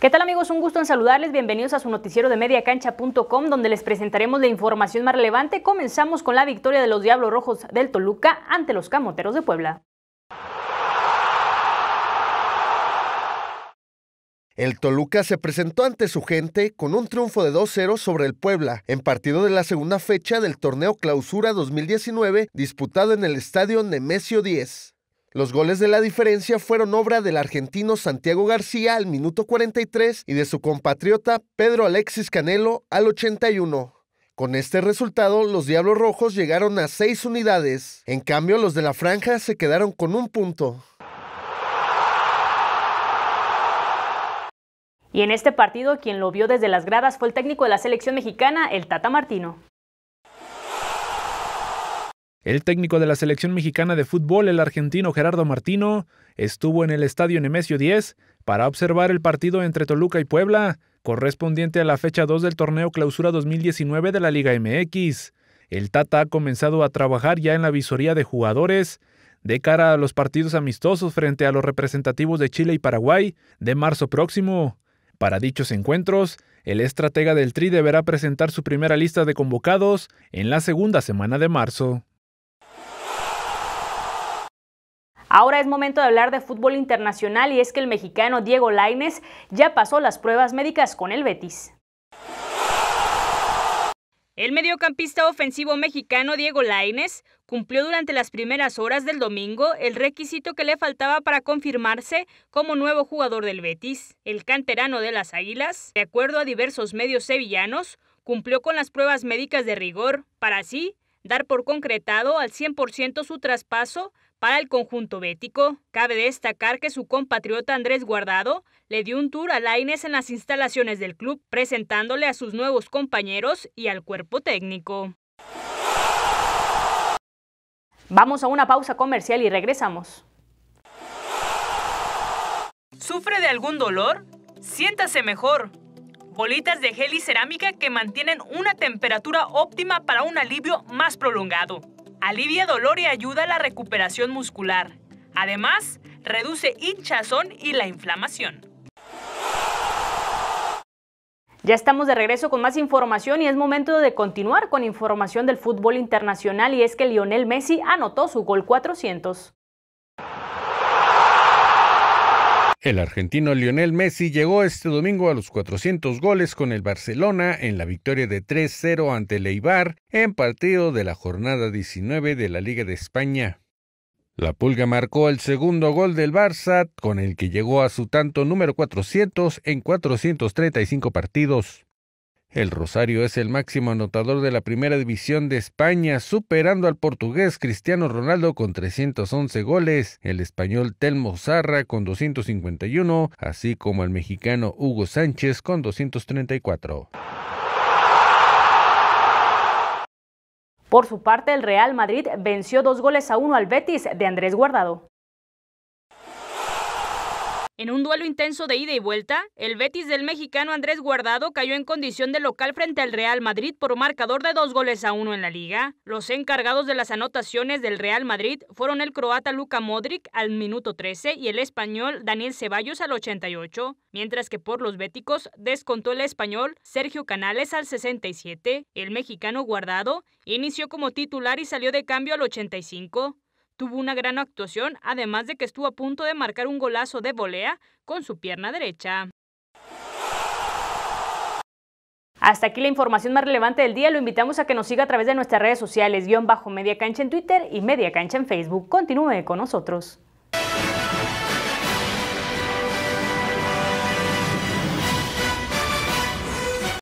¿Qué tal amigos? Un gusto en saludarles. Bienvenidos a su noticiero de mediacancha.com donde les presentaremos la información más relevante. Comenzamos con la victoria de los Diablos Rojos del Toluca ante los Camoteros de Puebla. El Toluca se presentó ante su gente con un triunfo de 2-0 sobre el Puebla, en partido de la segunda fecha del torneo Clausura 2019 disputado en el estadio Nemesio 10. Los goles de la diferencia fueron obra del argentino Santiago García al minuto 43 y de su compatriota Pedro Alexis Canelo al 81. Con este resultado, los Diablos Rojos llegaron a seis unidades. En cambio, los de la franja se quedaron con un punto. Y en este partido, quien lo vio desde las gradas fue el técnico de la selección mexicana, el Tata Martino. El técnico de la selección mexicana de fútbol, el argentino Gerardo Martino, estuvo en el estadio Nemesio 10 para observar el partido entre Toluca y Puebla, correspondiente a la fecha 2 del torneo Clausura 2019 de la Liga MX. El Tata ha comenzado a trabajar ya en la visoría de jugadores de cara a los partidos amistosos frente a los representativos de Chile y Paraguay de marzo próximo. Para dichos encuentros, el estratega del Tri deberá presentar su primera lista de convocados en la segunda semana de marzo. Ahora es momento de hablar de fútbol internacional y es que el mexicano Diego Laines ya pasó las pruebas médicas con el Betis. El mediocampista ofensivo mexicano Diego Laines cumplió durante las primeras horas del domingo el requisito que le faltaba para confirmarse como nuevo jugador del Betis. El canterano de las Águilas, de acuerdo a diversos medios sevillanos, cumplió con las pruebas médicas de rigor para así dar por concretado al 100% su traspaso para el conjunto bético, cabe destacar que su compatriota Andrés Guardado le dio un tour a Laines en las instalaciones del club, presentándole a sus nuevos compañeros y al cuerpo técnico. Vamos a una pausa comercial y regresamos. ¿Sufre de algún dolor? Siéntase mejor. Bolitas de gel y cerámica que mantienen una temperatura óptima para un alivio más prolongado alivia dolor y ayuda a la recuperación muscular. Además, reduce hinchazón y la inflamación. Ya estamos de regreso con más información y es momento de continuar con información del fútbol internacional y es que Lionel Messi anotó su gol 400. El argentino Lionel Messi llegó este domingo a los 400 goles con el Barcelona en la victoria de 3-0 ante Eibar en partido de la jornada 19 de la Liga de España. La Pulga marcó el segundo gol del Barça, con el que llegó a su tanto número 400 en 435 partidos. El Rosario es el máximo anotador de la Primera División de España, superando al portugués Cristiano Ronaldo con 311 goles, el español Telmo Zarra con 251, así como al mexicano Hugo Sánchez con 234. Por su parte, el Real Madrid venció dos goles a uno al Betis de Andrés Guardado. En un duelo intenso de ida y vuelta, el Betis del mexicano Andrés Guardado cayó en condición de local frente al Real Madrid por marcador de dos goles a uno en la liga. Los encargados de las anotaciones del Real Madrid fueron el croata Luka Modric al minuto 13 y el español Daniel Ceballos al 88, mientras que por los béticos descontó el español Sergio Canales al 67. El mexicano Guardado inició como titular y salió de cambio al 85. Tuvo una gran actuación, además de que estuvo a punto de marcar un golazo de volea con su pierna derecha. Hasta aquí la información más relevante del día. Lo invitamos a que nos siga a través de nuestras redes sociales, guión bajo Media Cancha en Twitter y Media Cancha en Facebook. Continúe con nosotros.